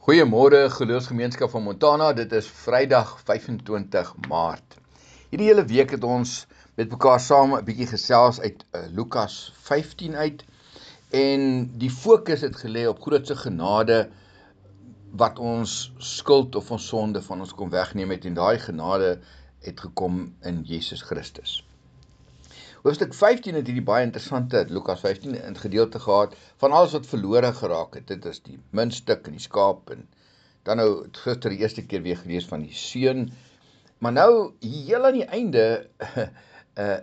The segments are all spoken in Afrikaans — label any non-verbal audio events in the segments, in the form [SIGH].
Goeiemôre geloofsgemeenskap van Montana. Dit is Vrydag 25 Maart. Hierdie hele week het ons met mekaar saam 'n bietjie gesels uit eh, Lukas 15 uit en die fokus het gelê op grootse genade wat ons skuld of ons sonde van ons kom wegneem het en daai genade het gekom in Jesus Christus. Hoofstuk 15 het hierdie baie interessante Lukas 15 in gedeelte gehad van alles wat verlore geraak het. Dit is die muntstuk en die skaap en dan nou gister die eerste keer weer gelees van die seun. Maar nou heel aan die einde uh,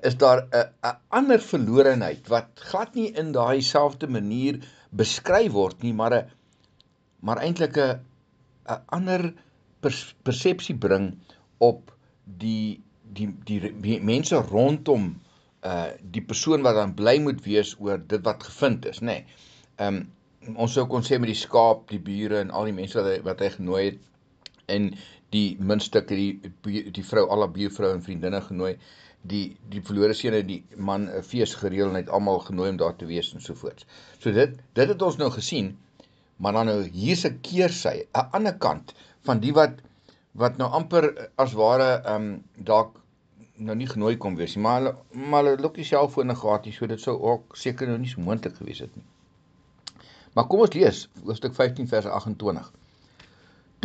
[LAUGHS] is daar 'n uh, 'n uh, ander verlorenheid wat glad nie in daai selfde manier beskryf word nie, maar 'n maar eintlik 'n 'n ander persepsie bring op die die die mense rondom uh die persoon wat dan bly moet wees oor dit wat gevind is, nê. Nee. Um ons sou kon sê met die skaap, die bure en al die mense wat hy, wat hy genooi het en die minstuk die die vrou al haar buurvrou en vriendinne genooi, die die verlore seun het die man 'n eh, fees gereël en het almal genooi om daar te wees en so voort. So dit dit het ons nou gesien, maar dan nou hier's 'n keersy, 'n ander kant van die wat wat nou amper as ware um dalk nou nie genooi kom wees nie, maar hulle maar hulle lokkie selfone gehad nie, so dit sou ook seker nou nie so moontlik gewees het nie. Maar kom ons lees hoofstuk 15 vers 28.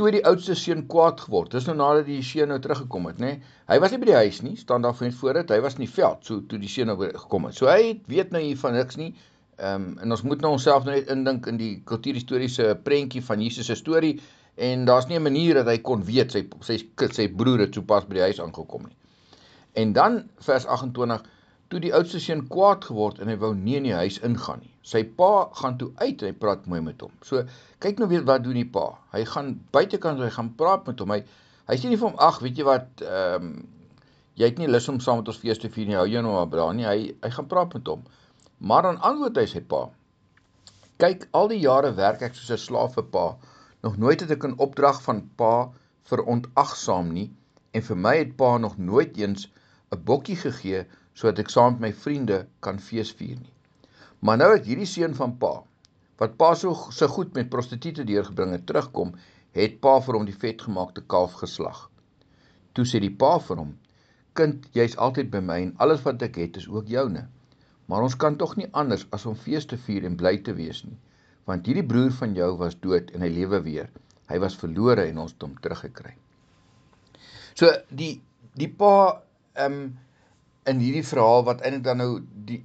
Toe die oudste seun kwaad geword. Dis nou nadat die seun nou teruggekom het, nê? Nee? Hy was nie by die huis nie, staan daar voor voor dit, hy was in die veld, so toe die seun nou gekom het. So hy weet nou hier van niks nie. Ehm um, en ons moet nou onsself nou net indink in die kultuurhistoriese prentjie van Jesus se storie en daar's nie 'n manier dat hy kon weet sy sy sy broer het sopas by die huis aangekom nie. En dan vers 28, toe die oudste seun kwaad geword en hy wou nie in die huis ingaan nie. Sy pa gaan toe uit en hy praat mooi met hom. So kyk nou weer wat doen die pa. Hy gaan buitekant hy gaan praat met hom. Hy hy sê nie vir hom ag, weet jy wat, ehm um, jy het nie lus om saam met ons fees te vier nie. Hou jou nou maar bra nie. Hy hy gaan praat met hom. Maar dan antwoord hy sy pa. Kyk, al die jare werk ek soos 'n slaaf vir pa. Nog nooit het ek 'n opdrag van pa veronagsaam nie en vir my het pa nog nooit eens 'n bokkie gegee sodat ek saam met my vriende kan fees vier nie. Maar nou het hierdie seun van pa wat pa so se goed met prostituie deurgebring het terugkom, het pa vir hom die vetgemaakte kalf geslag. Toe sê die pa vir hom: "Kind, jy's altyd by my en alles wat ek het is ook joune. Maar ons kan tog nie anders as om fees te vier en bly te wees nie, want hierdie broer van jou was dood en hy lewe weer. Hy was verlore en ons het hom teruggekry." So die die pa um, in hierdie verhaal wat eintlik dan nou die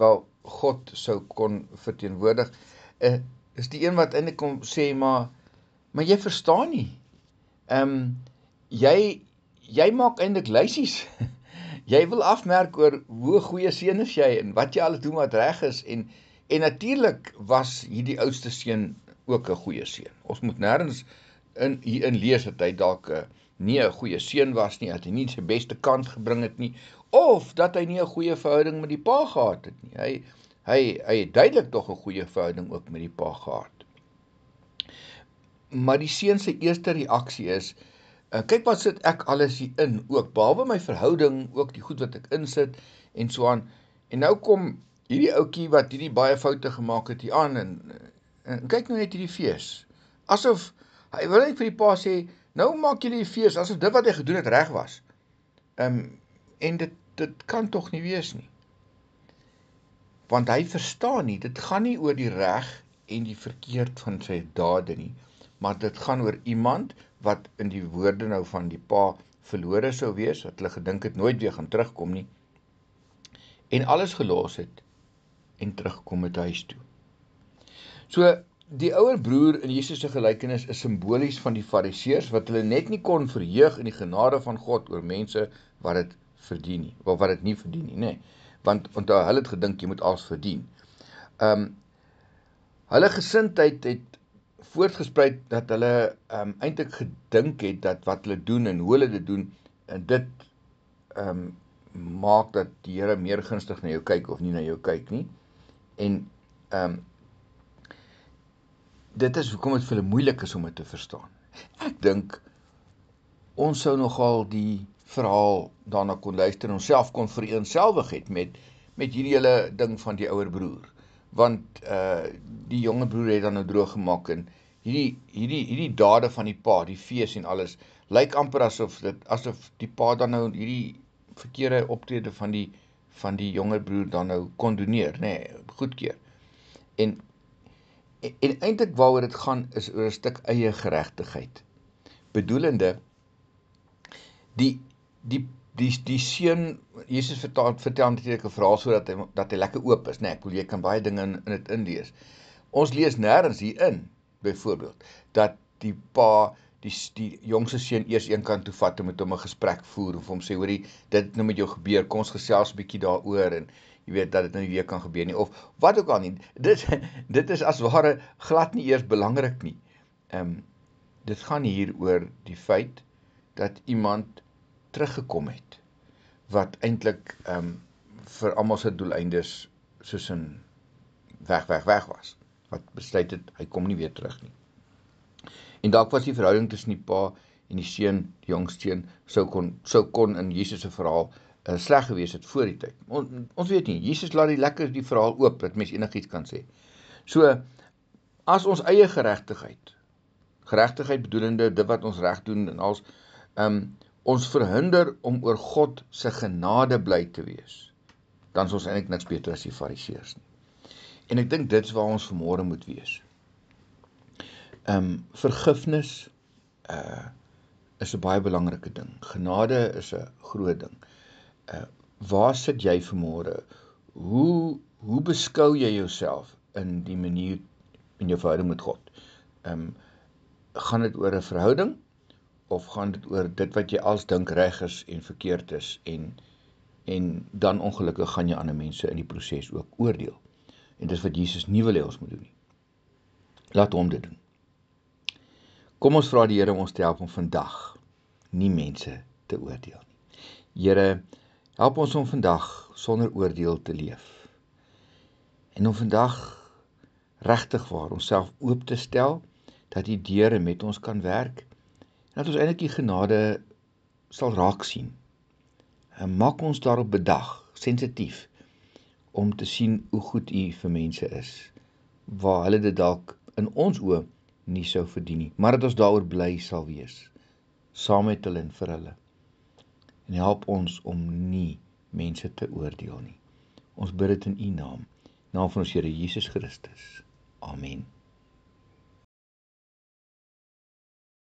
wel God sou kon verteenwoordig uh, is die een wat eintlik kom sê maar maar jy verstaan nie. Ehm um, jy jy maak eintlik lysies. [LAUGHS] jy wil afmerk oor hoe goeie seun is jy en wat jy al doen wat reg is en en natuurlik was hierdie oudste seun ook 'n goeie seun. Ons moet nêrens in hier in lees dat hy dalk 'n uh, eh, nie 'n goeie seun was nie, dat hy nie sy beste kant gebring het nie of dat hy nie 'n goeie verhouding met die pa gehad het nie. Hy hy hy het duidelik tog 'n goeie verhouding ook met die pa gehad. Maar die seun se eerste reaksie is uh, kyk wat sit ek alles hier in ook behalwe my verhouding, ook die goed wat ek insit en so aan. En nou kom hierdie ouetjie wat hierdie baie foute gemaak het hier aan en, en kyk nou net hierdie fees. Asof hy wil net vir die pa sê Nou maak julle die fees asof dit wat hy gedoen het reg was. Um, en dit, dit kan toch nie wees nie. Want hy verstaan nie, dit gaan nie oor die reg en die verkeerd van sy dade nie, maar dit gaan oor iemand wat in die woorde nou van die pa verlore sou wees, wat hulle gedink het nooit weer gaan terugkom nie, en alles gelos het, en terugkom het huis toe. So, Die ouer broer in Jesus se gelykenis is simbolies van die fariseërs wat hulle net nie kon verheug in die genade van God oor mense wat dit verdien nie, of wat dit nie verdien nie, nê. Want onthou hulle het gedink jy moet alles verdien. Um hulle gesindheid het voortgesprei dat hulle um eintlik gedink het dat wat hulle doen en hoe hulle dit doen en eh, dit um maak dat die Here meer gunstig na jou kyk of nie na jou kyk nie. En um dit is hoekom dit vir hulle moeilik is om dit te verstaan. Ek dink ons sou nogal die verhaal daarna kon luister en onsself kon vereensgewig het met met hierdie hele ding van die ouer broer. Want uh die jonger broer het dan nou droog gemaak en hierdie hierdie hierdie dade van die pa, die fees en alles lyk amper asof dit asof die pa dan nou hierdie verkeerde optrede van die van die jonger broer dan nou kondoneer, nê, nee, goedkeur. En en, en eintlik waaroor dit gaan is oor 'n stuk eie geregtigheid. Bedoelende die die die die seun Jesus vertel vertel natuurlik 'n verhaal sodat hy dat hy lekker oop is, né? Nee, ek wil jy kan baie dinge in, in dit inlees. Ons lees nêrens hierin byvoorbeeld dat die pa die die jongste seun eers een kant toe vat om met hom 'n gesprek voer en vir hom sê hoorie dit nou met jou gebeur kom ons gesels 'n bietjie daaroor en jy weet dat dit nou weer kan gebeur nie of wat ook al nie. Dit [LAUGHS] dit is as ware glad nie eers belangrik nie. Ehm um, dit gaan hier oor die feit dat iemand teruggekom het wat eintlik ehm um, vir almal se doeleindes soos 'n weg weg weg was. Wat besluit het hy kom nie weer terug nie. En dalk was die verhouding tussen die pa en die seun, die jongste seun, sou kon sou kon in Jesus se verhaal uh, sleg gewees het voor die tyd. On, ons weet nie, Jesus laat die lekker die verhaal oop dat mens enigiets kan sê. So as ons eie geregtigheid geregtigheid bedoelende dit wat ons reg doen en as um, ehm, ons verhinder om oor God se genade bly te wees, dan is ons eintlik niks beter as die fariseërs nie. En ek dink dit is waar ons vanmôre moet wees. Ehm um, vergifnis uh is 'n baie belangrike ding. Genade is 'n groot ding. Ehm uh, waar sit jy vanmôre? Hoe hoe beskou jy jouself in die manier in jou verhouding met God? Ehm um, gaan dit oor 'n verhouding of gaan dit oor dit wat jy als dink reg is en verkeerd is en en dan ongelukkig gaan jy ander mense in die proses ook oordeel. En dis wat Jesus nie wil hê ons moet doen nie. Laat hom dit doen. Kom ons vra die Here om ons te help om vandag nie mense te oordeel nie. Here, Help ons om vandag sonder oordeel te leef. En om vandag regtig waar onsself oop te stel dat die Here met ons kan werk en dat ons eintlik die genade sal raak sien. En maak ons daarop bedag, sensitief om te sien hoe goed U vir mense is waar hulle dit dalk in ons oë nie sou verdien nie, maar dat ons daaroor bly sal wees saam met hulle en vir hulle en help ons om nie mense te oordeel nie. Ons bid dit in U naam, naam van ons Here Jesus Christus. Amen.